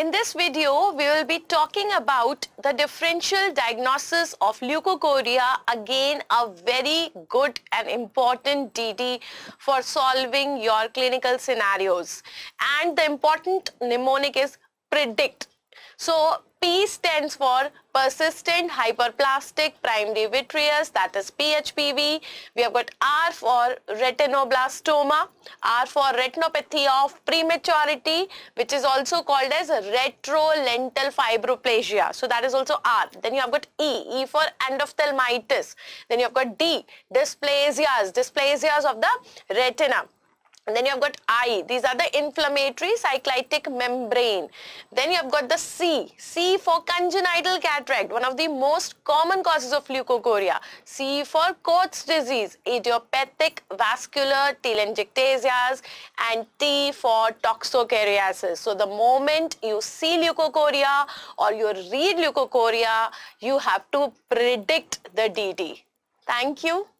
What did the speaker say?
In this video, we will be talking about the differential diagnosis of leukocoria, again a very good and important DD for solving your clinical scenarios. And the important mnemonic is predict. So P stands for persistent hyperplastic primary vitreous that is PHPV. We have got R for retinoblastoma, R for retinopathy of prematurity which is also called as retrolental fibroplasia. So that is also R. Then you have got E, E for endophthalmitis. Then you have got D, dysplasias, dysplasias of the retina. And then you have got I. These are the inflammatory cyclitic membrane. Then you have got the C. C for congenital cataract, one of the most common causes of leukocoria. C for Coats disease, idiopathic vascular telangiectasias. And T for toxocariasis. So the moment you see leukocoria or you read leukocoria, you have to predict the DD. Thank you.